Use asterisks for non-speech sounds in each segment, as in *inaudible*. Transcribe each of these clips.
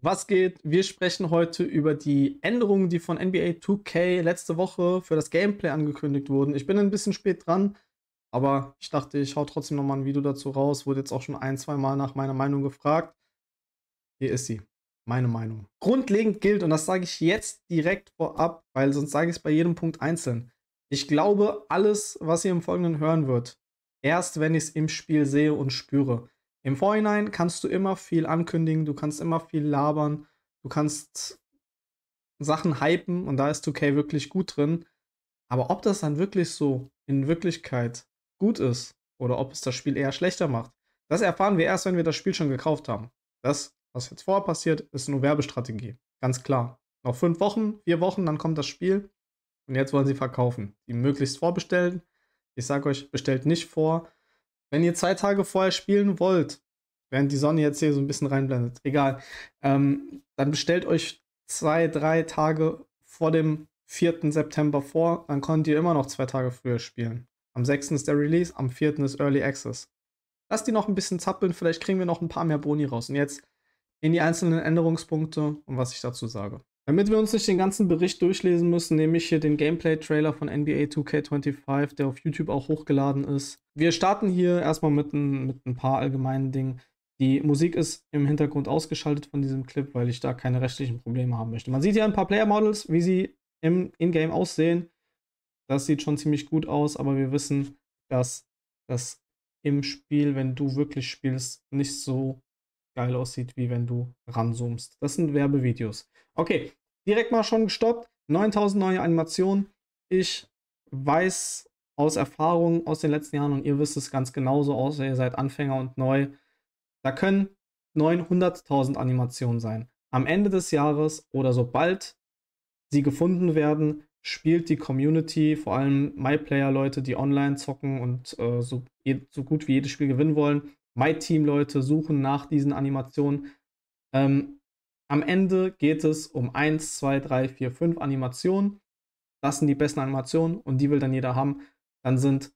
Was geht? Wir sprechen heute über die Änderungen, die von NBA 2K letzte Woche für das Gameplay angekündigt wurden. Ich bin ein bisschen spät dran, aber ich dachte, ich schaue trotzdem nochmal ein Video dazu raus. Wurde jetzt auch schon ein, zwei Mal nach meiner Meinung gefragt. Hier ist sie. Meine Meinung. Grundlegend gilt, und das sage ich jetzt direkt vorab, weil sonst sage ich es bei jedem Punkt einzeln. Ich glaube, alles, was ihr im Folgenden hören wird, erst wenn ich es im Spiel sehe und spüre. Im Vorhinein kannst du immer viel ankündigen, du kannst immer viel labern, du kannst Sachen hypen und da ist 2K wirklich gut drin. Aber ob das dann wirklich so in Wirklichkeit gut ist oder ob es das Spiel eher schlechter macht, das erfahren wir erst, wenn wir das Spiel schon gekauft haben. Das, was jetzt vorher passiert, ist nur Werbestrategie. Ganz klar. Noch fünf Wochen, vier Wochen, dann kommt das Spiel und jetzt wollen sie verkaufen. Die möglichst vorbestellen. Ich sage euch, bestellt nicht vor. Wenn ihr zwei Tage vorher spielen wollt, während die Sonne jetzt hier so ein bisschen reinblendet. Egal. Ähm, dann bestellt euch zwei, drei Tage vor dem 4. September vor, dann könnt ihr immer noch zwei Tage früher spielen. Am 6. ist der Release, am 4. ist Early Access. Lasst die noch ein bisschen zappeln, vielleicht kriegen wir noch ein paar mehr Boni raus. Und jetzt in die einzelnen Änderungspunkte und was ich dazu sage. Damit wir uns nicht den ganzen Bericht durchlesen müssen, nehme ich hier den Gameplay-Trailer von NBA 2K25, der auf YouTube auch hochgeladen ist. Wir starten hier erstmal mit ein, mit ein paar allgemeinen Dingen. Die Musik ist im Hintergrund ausgeschaltet von diesem Clip, weil ich da keine rechtlichen Probleme haben möchte. Man sieht hier ein paar Player Models, wie sie im Ingame aussehen. Das sieht schon ziemlich gut aus, aber wir wissen, dass das im Spiel, wenn du wirklich spielst, nicht so geil aussieht, wie wenn du ranzoomst. Das sind Werbevideos. Okay, direkt mal schon gestoppt. 9000 neue Animationen. Ich weiß aus Erfahrung aus den letzten Jahren und ihr wisst es ganz genauso, außer ihr seid Anfänger und neu, da können 900.000 Animationen sein. Am Ende des Jahres oder sobald sie gefunden werden, spielt die Community, vor allem MyPlayer-Leute, die online zocken und äh, so, so, gut wie jedes Spiel gewinnen wollen, MyTeam-Leute suchen nach diesen Animationen. Ähm, am Ende geht es um 1, 2, 3, 4, 5 Animationen. Das sind die besten Animationen und die will dann jeder haben. Dann sind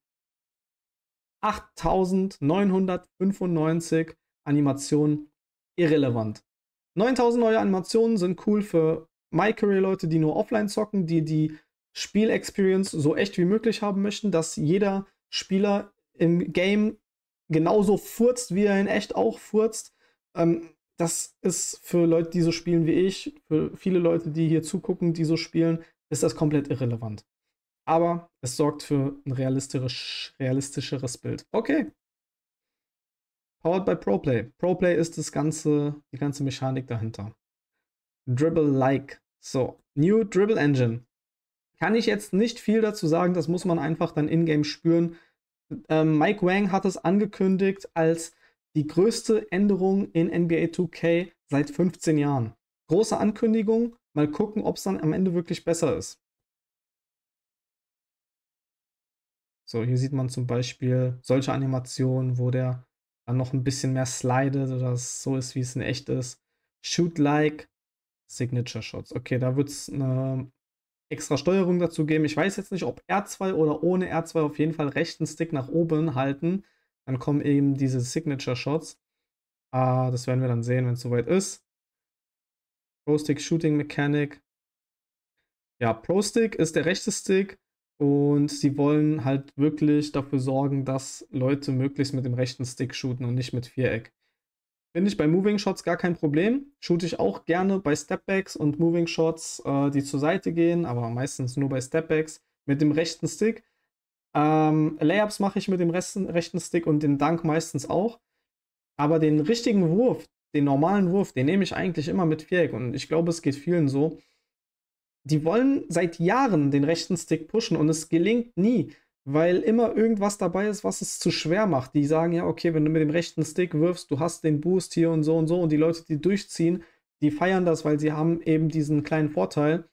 8.995 Animationen irrelevant. 9000 neue Animationen sind cool für MyCareer-Leute, die nur offline zocken, die die Spielexperience so echt wie möglich haben möchten, dass jeder Spieler im Game genauso furzt, wie er in echt auch furzt. Ähm, das ist für Leute, die so spielen wie ich, für viele Leute, die hier zugucken, die so spielen, ist das komplett irrelevant. Aber es sorgt für ein realistischeres Bild. Okay, Powered by ProPlay. ProPlay ist das ganze, die ganze Mechanik dahinter. Dribble-like. So, New Dribble Engine. Kann ich jetzt nicht viel dazu sagen, das muss man einfach dann in-game spüren. Ähm, Mike Wang hat es angekündigt als die größte Änderung in NBA 2K seit 15 Jahren. Große Ankündigung, mal gucken, ob es dann am Ende wirklich besser ist. So, hier sieht man zum Beispiel solche Animationen, wo der dann noch ein bisschen mehr slidet, oder es so ist, wie es in echt ist. Shoot-like, Signature-Shots. Okay, da wird es eine extra Steuerung dazu geben. Ich weiß jetzt nicht, ob R2 oder ohne R2 auf jeden Fall rechten Stick nach oben halten. Dann kommen eben diese Signature-Shots. Uh, ah, das werden wir dann sehen, wenn es soweit ist. Pro Stick Shooting Mechanic. Ja, Pro Stick ist der rechte Stick. Und sie wollen halt wirklich dafür sorgen, dass Leute möglichst mit dem rechten Stick shooten und nicht mit Viereck. Finde ich bei Moving Shots gar kein Problem. Shoote ich auch gerne bei Stepbacks und Moving Shots, äh, die zur Seite gehen, aber meistens nur bei Stepbacks mit dem rechten Stick. Ähm, Layups mache ich mit dem resten, rechten Stick und den Dank meistens auch. Aber den richtigen Wurf, den normalen Wurf, den nehme ich eigentlich immer mit Viereck. Und ich glaube, es geht vielen so, die wollen seit Jahren den rechten Stick pushen und es gelingt nie, weil immer irgendwas dabei ist, was es zu schwer macht. Die sagen ja, okay, wenn du mit dem rechten Stick wirfst, du hast den Boost hier und so und so und die Leute, die durchziehen, die feiern das, weil sie haben eben diesen kleinen Vorteil.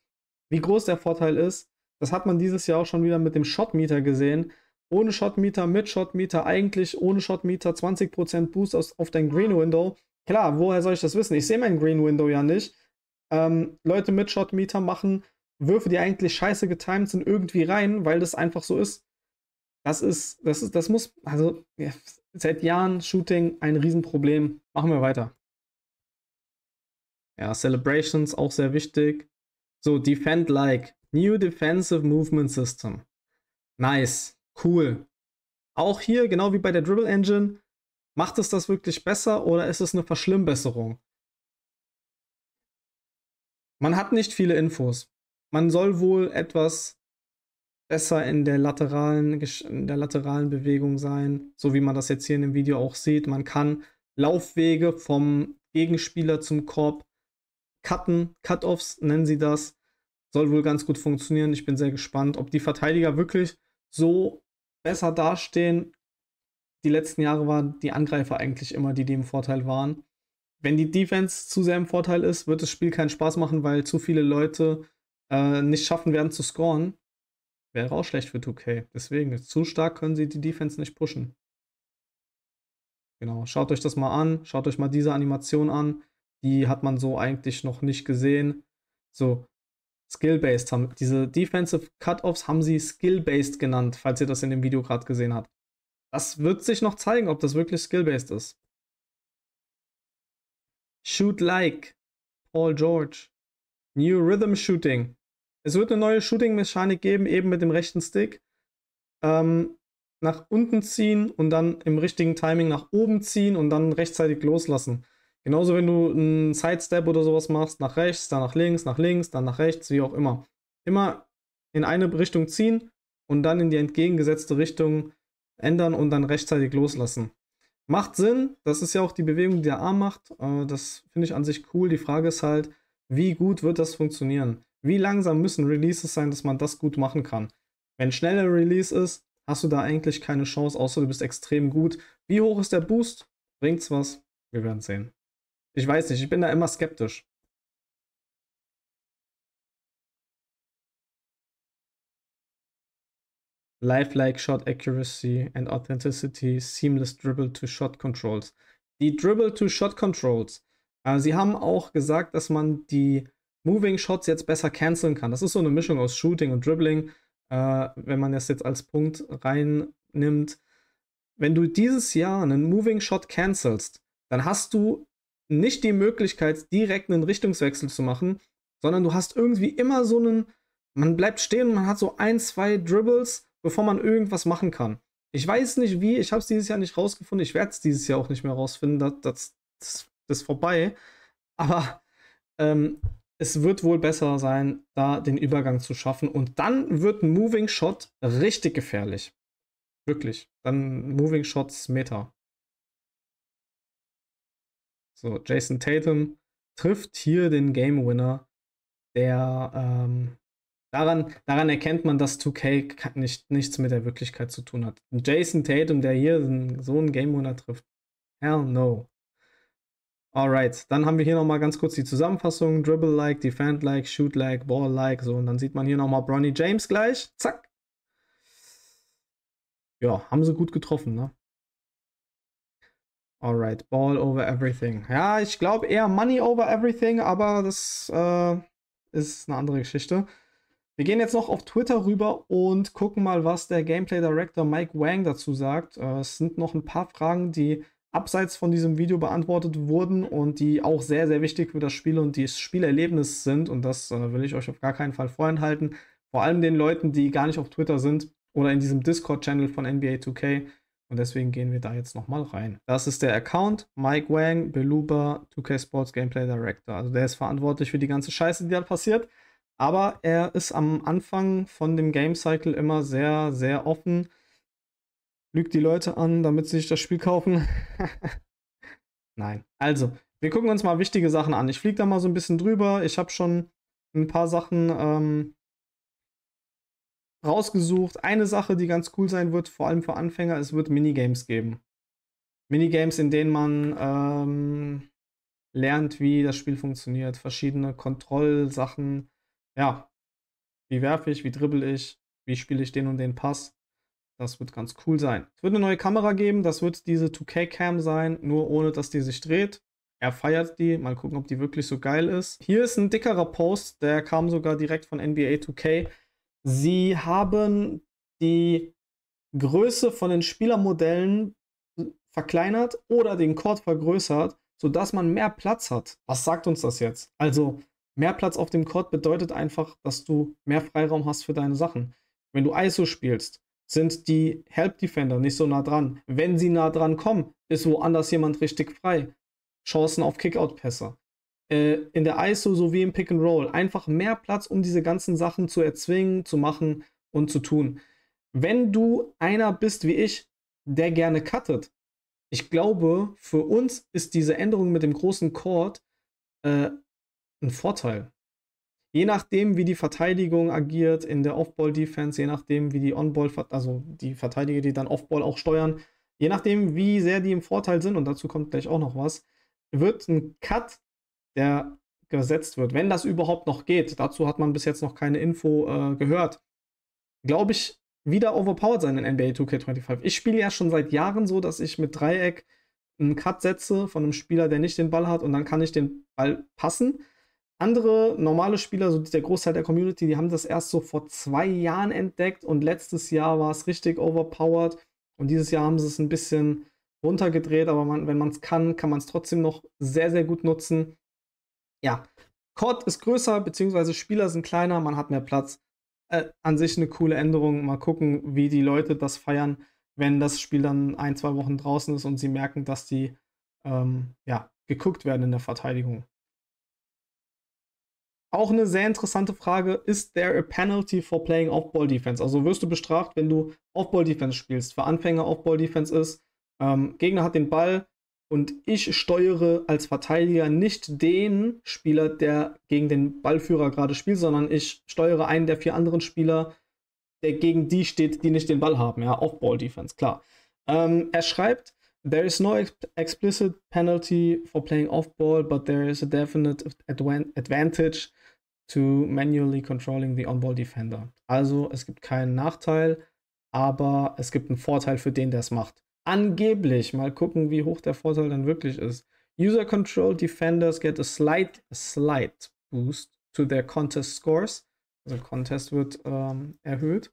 Wie groß der Vorteil ist, das hat man dieses Jahr auch schon wieder mit dem Shotmeter gesehen. Ohne Shotmeter, mit Shotmeter, eigentlich ohne Shotmeter 20% Boost aus, auf dein Green Window. Klar, woher soll ich das wissen? Ich sehe mein Green Window ja nicht ähm, Leute mit Shotmeter machen Würfe, die eigentlich scheiße getimed sind, irgendwie rein, weil das einfach so ist. Das ist, das ist, das muss, also ja, seit Jahren Shooting ein Riesenproblem. Machen wir weiter. Ja, Celebrations auch sehr wichtig. So, Defend Like. New Defensive Movement System. Nice. Cool. Auch hier, genau wie bei der Dribble Engine, macht es das wirklich besser oder ist es eine Verschlimmbesserung? Man hat nicht viele Infos. Man soll wohl etwas besser in der lateralen, in der lateralen Bewegung sein, so wie man das jetzt hier in dem Video auch sieht. Man kann Laufwege vom Gegenspieler zum Korb cutten, Cut-offs nennen sie das. Soll wohl ganz gut funktionieren. Ich bin sehr gespannt, ob die Verteidiger wirklich so besser dastehen. Die letzten Jahre waren die Angreifer eigentlich immer, die dem Vorteil waren wenn die Defense zu sehr im Vorteil ist, wird das Spiel keinen Spaß machen, weil zu viele Leute äh, nicht schaffen werden zu scoren. Wäre auch schlecht für 2K. Deswegen, zu stark können sie die Defense nicht pushen. Genau, schaut euch das mal an, schaut euch mal diese Animation an. Die hat man so eigentlich noch nicht gesehen. So, Skill-Based haben, diese Defensive Cutoffs haben sie Skill-Based genannt, falls ihr das in dem Video gerade gesehen habt. Das wird sich noch zeigen, ob das wirklich Skill-Based ist. Shoot Like, Paul George, New Rhythm Shooting. Es wird eine neue Shooting-Mechanik geben, eben mit dem rechten Stick. Ähm, nach unten ziehen und dann im richtigen Timing nach oben ziehen und dann rechtzeitig loslassen. Genauso, wenn du einen Sidestep oder sowas machst, nach rechts, dann nach links, nach links, dann nach rechts, wie auch immer. Immer in eine Richtung ziehen und dann in die entgegengesetzte Richtung ändern und dann rechtzeitig loslassen. Macht Sinn, das ist ja auch die Bewegung, die der Arm macht. Äh, das finde ich an sich cool. Die Frage ist halt, wie gut wird das funktionieren? Wie langsam müssen Releases sein, dass man das gut machen kann? Wenn schneller Release ist, hast du da eigentlich keine Chance, außer du bist extrem gut. Wie hoch ist der Boost? Bringt's was? Wir werden sehen. Ich weiß nicht, ich bin da immer skeptisch. Lifelike Shot Accuracy and Authenticity, Seamless Dribble to Shot Controls. Die Dribble to Shot Controls. Äh, sie haben auch gesagt, dass man die Moving Shots jetzt besser canceln kann. Das ist so eine Mischung aus Shooting und Dribbling, äh, wenn man das jetzt als Punkt reinnimmt. Wenn du dieses Jahr einen Moving Shot cancelst, dann hast du nicht die Möglichkeit, direkt einen Richtungswechsel zu machen, sondern du hast irgendwie immer so einen, man bleibt stehen man hat so ein, zwei Dribbles bevor man irgendwas machen kann. Ich weiß nicht wie, ich habe es dieses Jahr nicht rausgefunden, ich werde es dieses Jahr auch nicht mehr rausfinden, das, das, das, ist vorbei. Aber ähm, es wird wohl besser sein, da den Übergang zu schaffen. Und dann wird Moving Shot richtig gefährlich. Wirklich. Dann Moving Shots Meta. So, Jason Tatum trifft hier den Game Winner, der ähm, Daran, daran erkennt man, dass 2K nicht, nichts mit der Wirklichkeit zu tun hat. Jason Tatum, der hier so einen Game-Winner trifft. Hell no. Alright, dann haben wir hier nochmal ganz kurz die Zusammenfassung. Dribble-like, Defend-like, Shoot-like, Ball-like. So, und dann sieht man hier nochmal Bronny James gleich. Zack. Ja, haben sie gut getroffen, ne? Alright, Ball over everything. Ja, ich glaube eher Money over everything, aber das äh, ist eine andere Geschichte. Wir gehen jetzt noch auf Twitter rüber und gucken mal, was der Gameplay Director Mike Wang dazu sagt. Äh, es sind noch ein paar Fragen, die abseits von diesem Video beantwortet wurden und die auch sehr, sehr wichtig für das Spiel und das Spielerlebnis sind. Und das äh, will ich euch auf gar keinen Fall vorenthalten. Vor allem den Leuten, die gar nicht auf Twitter sind oder in diesem Discord-Channel von NBA 2K. Und deswegen gehen wir da jetzt nochmal rein. Das ist der Account Mike Wang, Beluba, 2K Sports Gameplay Director. Also der ist verantwortlich für die ganze Scheiße, die da passiert. Aber er ist am Anfang von dem Game Cycle immer sehr, sehr offen. Lügt die Leute an, damit sie sich das Spiel kaufen. *laughs* Nein. Also, wir gucken uns mal wichtige Sachen an. Ich fliege da mal so ein bisschen drüber. Ich habe schon ein paar Sachen ähm, rausgesucht. Eine Sache, die ganz cool sein wird, vor allem für Anfänger, es wird Minigames geben. Minigames, in denen man ähm, lernt, wie das Spiel funktioniert. Verschiedene Kontrollsachen ja, wie werfe ich, wie dribbel ich, wie spiele ich den und den Pass. Das wird ganz cool sein. Es wird eine neue Kamera geben, das wird diese 2K-Cam sein, nur ohne dass die sich dreht. Er feiert die, mal gucken, ob die wirklich so geil ist. Hier ist ein dickerer Post, der kam sogar direkt von NBA 2K. Sie haben die Größe von den Spielermodellen verkleinert oder den Court vergrößert, sodass man mehr Platz hat. Was sagt uns das jetzt? Also, Mehr Platz auf dem Court bedeutet einfach, dass du mehr Freiraum hast für deine Sachen. Wenn du ISO spielst, sind die Help Defender nicht so nah dran. Wenn sie nah dran kommen, ist woanders jemand richtig frei. Chancen auf Kickout-Pässe. Äh, in der ISO sowie im Pick and Roll. Einfach mehr Platz, um diese ganzen Sachen zu erzwingen, zu machen und zu tun. Wenn du einer bist wie ich, der gerne cuttet, ich glaube, für uns ist diese Änderung mit dem großen Chord äh, ein Vorteil. Je nachdem, wie die Verteidigung agiert in der Off-Ball-Defense, je nachdem, wie die On-Ball, also die Verteidiger, die dann Off-Ball auch steuern, je nachdem, wie sehr die im Vorteil sind, und dazu kommt gleich auch noch was, wird ein Cut, der gesetzt wird, wenn das überhaupt noch geht, dazu hat man bis jetzt noch keine Info äh, gehört, glaube ich, wieder overpowered sein in NBA 2K25. Ich spiele ja schon seit Jahren so, dass ich mit Dreieck einen Cut setze von einem Spieler, der nicht den Ball hat, und dann kann ich den Ball passen. Andere normale Spieler, so der Großteil der Community, die haben das erst so vor zwei Jahren entdeckt und letztes Jahr war es richtig overpowered und dieses Jahr haben sie es ein bisschen runtergedreht, aber man, wenn man es kann, kann man es trotzdem noch sehr, sehr gut nutzen. Ja, Court ist größer, beziehungsweise Spieler sind kleiner, man hat mehr Platz. Äh, an sich eine coole Änderung. Mal gucken, wie die Leute das feiern, wenn das Spiel dann ein, zwei Wochen draußen ist und sie merken, dass die ähm, ja, geguckt werden in der Verteidigung. Auch eine sehr interessante Frage, ist there a penalty for playing Off-Ball Defense? Also wirst du bestraft, wenn du Off-Ball Defense spielst? Für Anfänger Off-Ball Defense ist, ähm, Gegner hat den Ball und ich steuere als Verteidiger nicht den Spieler, der gegen den Ballführer gerade spielt, sondern ich steuere einen der vier anderen Spieler, der gegen die steht, die nicht den Ball haben. Ja, Off-Ball Defense, klar. Ähm, er schreibt, there is no ex explicit penalty for playing off ball, but there is a definite advan advantage to manually controlling the on-ball defender. Also es gibt keinen Nachteil, aber es gibt einen Vorteil für den, der es macht. Angeblich, mal gucken, wie hoch der Vorteil dann wirklich ist. User-controlled defenders get a slight, slight boost to their contest scores. Also Contest wird ähm, erhöht.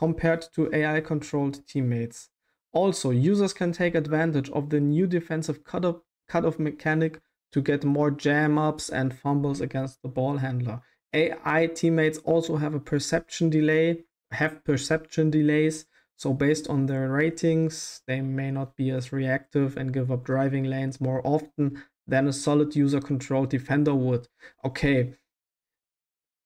Compared to AI-controlled teammates. Also, users can take advantage of the new defensive cutoff, cutoff mechanic to get more jam ups and fumbles against the ball handler. AI teammates also have a perception delay, have perception delays. So based on their ratings, they may not be as reactive and give up driving lanes more often than a solid user controlled Defender would. Okay.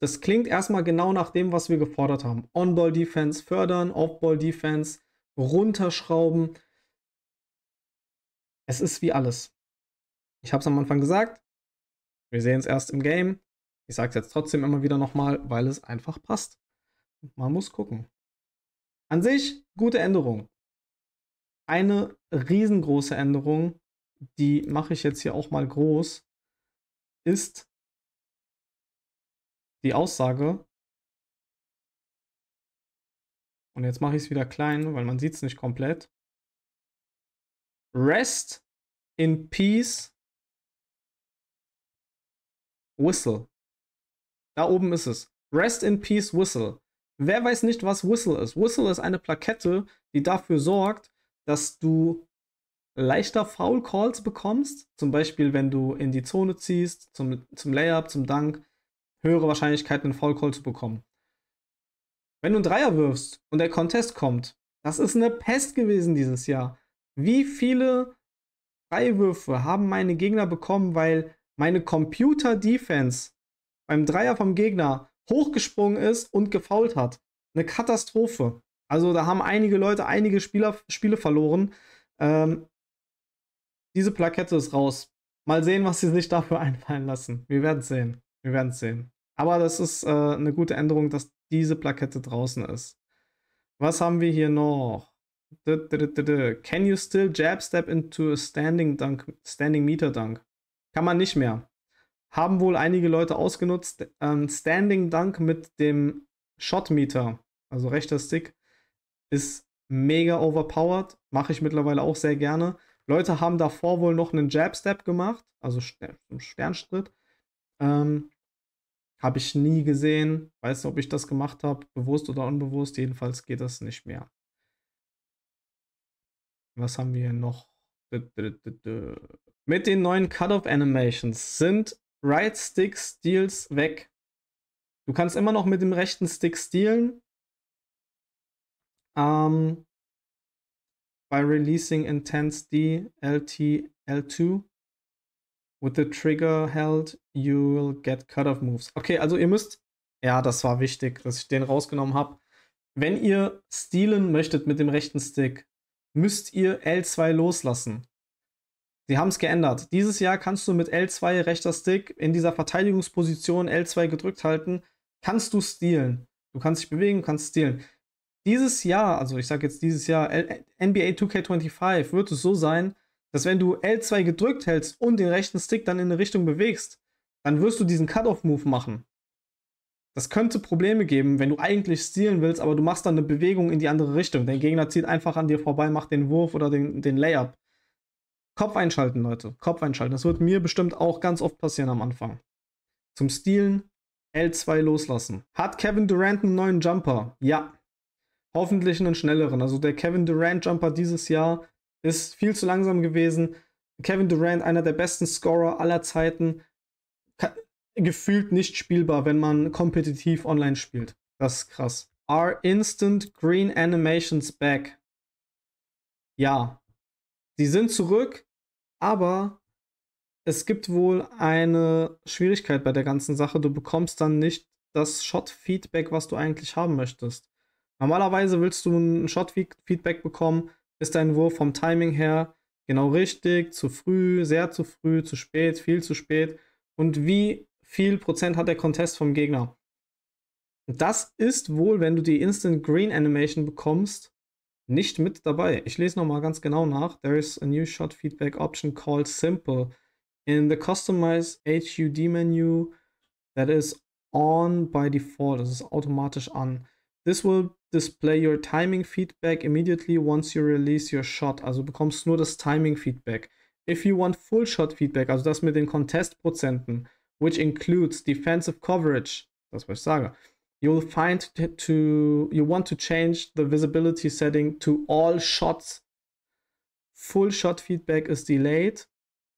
Das klingt erstmal genau nach dem, was wir gefordert haben. On-Ball-Defense fördern, Off-Ball-Defense runterschrauben. Es ist wie alles. Ich habe es am Anfang gesagt. Wir sehen es erst im Game. Ich sage es jetzt trotzdem immer wieder nochmal, weil es einfach passt. Man muss gucken. An sich gute Änderung. Eine riesengroße Änderung, die mache ich jetzt hier auch mal groß, ist die Aussage, und jetzt mache ich es wieder klein, weil man sieht es nicht komplett. Rest in Peace Whistle. Da oben ist es. Rest in Peace Whistle. Wer weiß nicht, was Whistle ist? Whistle ist eine Plakette, die dafür sorgt, dass du leichter Foul Calls bekommst. Zum Beispiel, wenn du in die Zone ziehst, zum, zum Layup, zum Dank, höhere Wahrscheinlichkeit, einen Foul Call zu bekommen. Wenn du einen Dreier wirfst und der Contest kommt, das ist eine Pest gewesen dieses Jahr. Wie viele Freiwürfe haben meine Gegner bekommen, weil meine Computer-Defense beim Dreier vom Gegner hochgesprungen ist und gefault hat? Eine Katastrophe. Also da haben einige Leute einige Spieler, Spiele verloren. Ähm, diese Plakette ist raus. Mal sehen, was sie sich dafür einfallen lassen. Wir werden es sehen. Wir werden sehen. Aber das ist äh, eine gute Änderung, dass diese Plakette draußen ist. Was haben wir hier noch? Can you still jab step into a standing dunk, standing meter dunk? Kann man nicht mehr. Haben wohl einige Leute ausgenutzt. Ähm, standing dunk mit dem Shot meter, also rechter Stick, ist mega overpowered. Mache ich mittlerweile auch sehr gerne. Leute haben davor wohl noch einen Jab Step gemacht, also Sternstritt. Ähm, habe ich nie gesehen. Weißt du, ob ich das gemacht habe, bewusst oder unbewusst. Jedenfalls geht das nicht mehr. Was haben wir noch? Mit den neuen Cut-Off Animations sind Right Stick Steals weg. Du kannst immer noch mit dem rechten Stick stealen. Ähm, by releasing Intense D, LT, L2. With the trigger held, you will get cutoff moves. Okay, also ihr müsst. Ja, das war wichtig, dass ich den rausgenommen habe. Wenn ihr stealen möchtet mit dem rechten Stick, müsst ihr L2 loslassen. Sie haben es geändert. Dieses Jahr kannst du mit L2 rechter Stick in dieser Verteidigungsposition L2 gedrückt halten, kannst du stealen. Du kannst dich bewegen, kannst stealen. Dieses Jahr, also ich sage jetzt dieses Jahr, NBA 2K25 wird es so sein, dass wenn du L2 gedrückt hältst und den rechten Stick dann in eine Richtung bewegst, dann wirst du diesen Cut-Off-Move machen. Das könnte Probleme geben, wenn du eigentlich stealen willst, aber du machst dann eine Bewegung in die andere Richtung. Dein Gegner zieht einfach an dir vorbei, macht den Wurf oder den, den Layup. Kopf einschalten, Leute. Kopf einschalten. Das wird mir bestimmt auch ganz oft passieren am Anfang. Zum Stealen L2 loslassen. Hat Kevin Durant einen neuen Jumper? Ja. Hoffentlich einen schnelleren. Also der Kevin Durant Jumper dieses Jahr ist viel zu langsam gewesen. Kevin Durant, einer der besten Scorer aller Zeiten, gefühlt nicht spielbar, wenn man kompetitiv online spielt. Das ist krass. Are Instant Green Animations back? Ja. Sie sind zurück, aber es gibt wohl eine Schwierigkeit bei der ganzen Sache. Du bekommst dann nicht das Shot-Feedback, was du eigentlich haben möchtest. Normalerweise willst du ein Shot-Feedback bekommen, ist dein Wurf vom Timing her genau richtig, zu früh, sehr zu früh, zu spät, viel zu spät? Und wie viel Prozent hat der Contest vom Gegner? Das ist wohl, wenn du die Instant Green Animation bekommst, nicht mit dabei. Ich lese nochmal ganz genau nach. There is a new shot feedback option called Simple. In the Customize HUD menu that is on by default, das ist automatisch an. This will display your timing feedback immediately once you release your Shot. Also bekommst nur das Timing Feedback. If you want Full Shot Feedback, also das mit den Contest-Prozenten, which includes defensive coverage, das was ich sage, you'll find to, you want to change the visibility setting to all shots. Full Shot Feedback is delayed,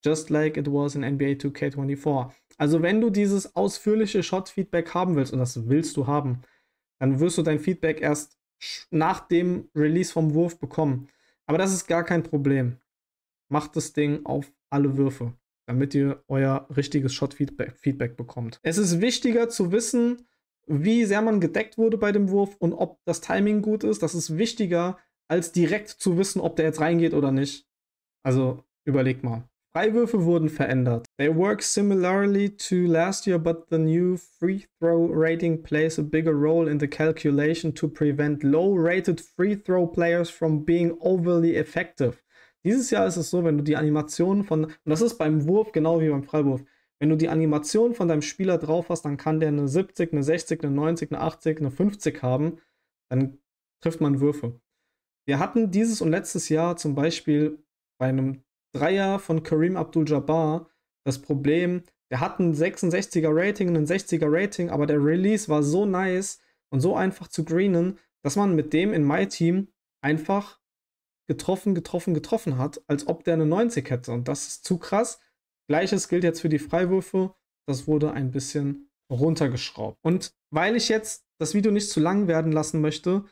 just like it was in NBA 2K24. Also wenn du dieses ausführliche Shot Feedback haben willst, und das willst du haben, dann wirst du dein Feedback erst nach dem Release vom Wurf bekommen. Aber das ist gar kein Problem. Macht das Ding auf alle Würfe, damit ihr euer richtiges Shot-Feedback Feedback bekommt. Es ist wichtiger zu wissen, wie sehr man gedeckt wurde bei dem Wurf und ob das Timing gut ist. Das ist wichtiger, als direkt zu wissen, ob der jetzt reingeht oder nicht. Also überleg mal. Freiwürfe wurden verändert. They work similarly to last year, but the new free throw rating plays a bigger role in the calculation to prevent low-rated free throw players from being overly effective. Dieses Jahr ist es so, wenn du die Animation von, und das ist beim Wurf genau wie beim Freiwurf, wenn du die Animation von deinem Spieler drauf hast, dann kann der eine 70, eine 60, eine 90, eine 80, eine 50 haben. Dann trifft man Würfe. Wir hatten dieses und letztes Jahr zum Beispiel bei einem Dreier von Kareem Abdul-Jabbar das Problem, der hat ein 66er Rating und ein 60er Rating, aber der Release war so nice und so einfach zu greenen, dass man mit dem in My Team einfach getroffen, getroffen, getroffen hat, als ob der eine 90 hätte. Und das ist zu krass. Gleiches gilt jetzt für die Freiwürfe. Das wurde ein bisschen runtergeschraubt. Und weil ich jetzt das Video nicht zu lang werden lassen möchte,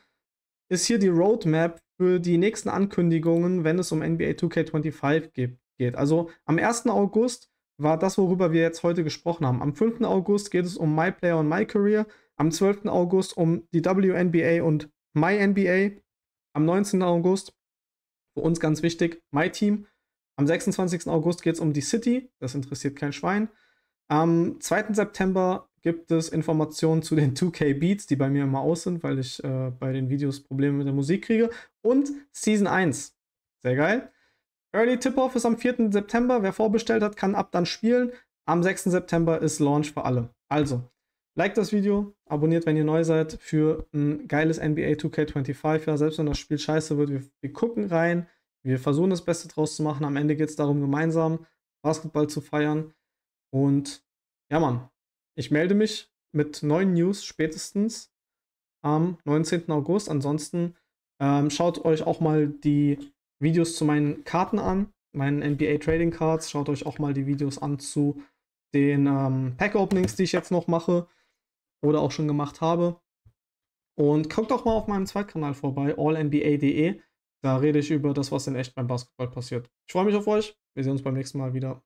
ist hier die Roadmap für die nächsten Ankündigungen, wenn es um NBA 2K25 geht. Also am 1. August war das, worüber wir jetzt heute gesprochen haben. Am 5. August geht es um My Player und My Career. Am 12. August um die WNBA und My NBA. Am 19. August, für uns ganz wichtig, My Team. Am 26. August geht es um die City. Das interessiert kein Schwein. Am 2. September gibt es Informationen zu den 2K *laughs* Beats, die bei mir immer aus sind, weil ich äh, bei den Videos Probleme mit der Musik kriege. Und Season 1. Sehr geil. Early Tip-Off ist am 4. September. Wer vorbestellt hat, kann ab dann spielen. Am 6. September ist Launch für alle. Also, liked das Video, abonniert, wenn ihr neu seid, für ein geiles NBA 2K25. Ja, selbst wenn das Spiel scheiße wird, wir, wir gucken rein. Wir versuchen das Beste draus zu machen. Am Ende geht es darum, gemeinsam Basketball zu feiern. Und ja, Mann, ich melde mich mit neuen News spätestens am 19. August. Ansonsten ähm, schaut euch auch mal die Videos zu meinen Karten an, meinen NBA Trading Cards. Schaut euch auch mal die Videos an zu den ähm, Pack Openings, die ich jetzt noch mache oder auch schon gemacht habe. Und guckt auch mal auf meinem Zweitkanal vorbei, allnba.de. Da rede ich über das, was in echt beim Basketball passiert. Ich freue mich auf euch. Wir sehen uns beim nächsten Mal wieder.